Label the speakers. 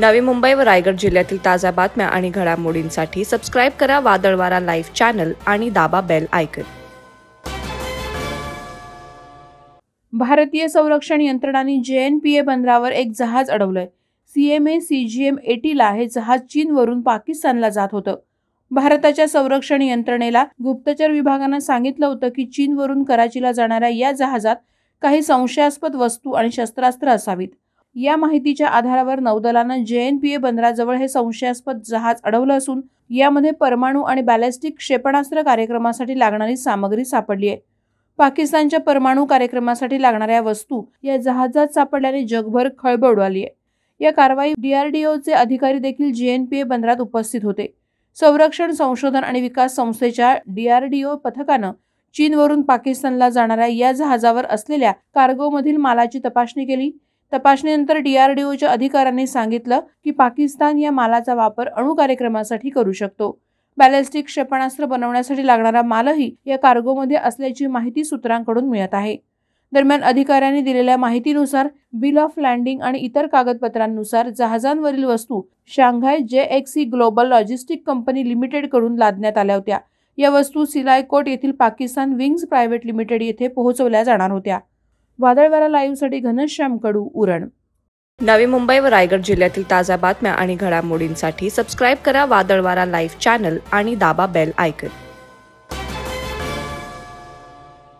Speaker 1: नवी मुंबई व रायगड जिल्ह्यातील ताज्या बातम्या आणि घडामोडींसाठी सबस्क्राईब करा वादळवारा लाईव्ह चॅनल आणि दाबा बेल आयकन
Speaker 2: भारतीय संरक्षण यंत्रणांनी जे एन पी ए बंदरावर एक जहाज अडवलंय सीएमए सीजीएम एटीला हे जहाज चीनवरून पाकिस्तानला जात होतं भारताच्या संरक्षण यंत्रणेला गुप्तचर विभागानं सांगितलं होतं की चीनवरून कराचीला जाणाऱ्या या जहाजात काही संशयास्पद वस्तू आणि शस्त्रास्त्र असावीत या माहितीच्या आधारावर नौदलानं ए बंदराजवळ हे संशयास्पद जहाज अडवलं असून यामध्ये परमाणू आणि बॅलेस्टिक क्षेपणास्त्र कार्यक्रमासाठी लागणारी सामग्री सापडली आहे पाकिस्तानच्या परमाणू कार्यक्रमासाठी लागणाऱ्या वस्तू या जहाजात सापडल्याने जगभर खळबळ उडाली आहे या कारवाई डीआरडीओचे अधिकारी देखील जे एन पी ए बंदरात उपस्थित होते संरक्षण संशोधन आणि विकास संस्थेच्या डीआरडीओ पथकानं चीनवरून पाकिस्तानला जाणाऱ्या या जहाजावर असलेल्या कार्गोमधील मालाची तपासणी केली तपासणीनंतर डीआरडीओच्या अधिकाऱ्यांनी सांगितलं की पाकिस्तान या मालाचा वापर अणु कार्यक्रमासाठी करू शकतो बॅलेस्टिक क्षेपणास्त्र बनवण्यासाठी लागणारा मालही या कार्गोमध्ये असल्याची माहिती सूत्रांकडून मिळत आहे दरम्यान अधिकाऱ्यांनी दिलेल्या माहितीनुसार बिल ऑफ लँडिंग आणि इतर कागदपत्रांनुसार जहाजांवरील वस्तू शांघाय जे एक्सी ग्लोबल लॉजिस्टिक कंपनी लिमिटेडकडून लादण्यात आल्या होत्या या वस्तू सिलायकोट येथील पाकिस्तान विंग्स प्रायव्हेट लिमिटेड येथे पोहोचवल्या जाणार होत्या वादळवारा लाईव्हसाठी घनश्याम कडू उरण
Speaker 1: नवी मुंबई व रायगड जिल्ह्यातील ताज्या बातम्या आणि घडामोडींसाठी सबस्क्राईब करा वादळवारा लाईव्ह चॅनल आणि दाबा बेल आयकन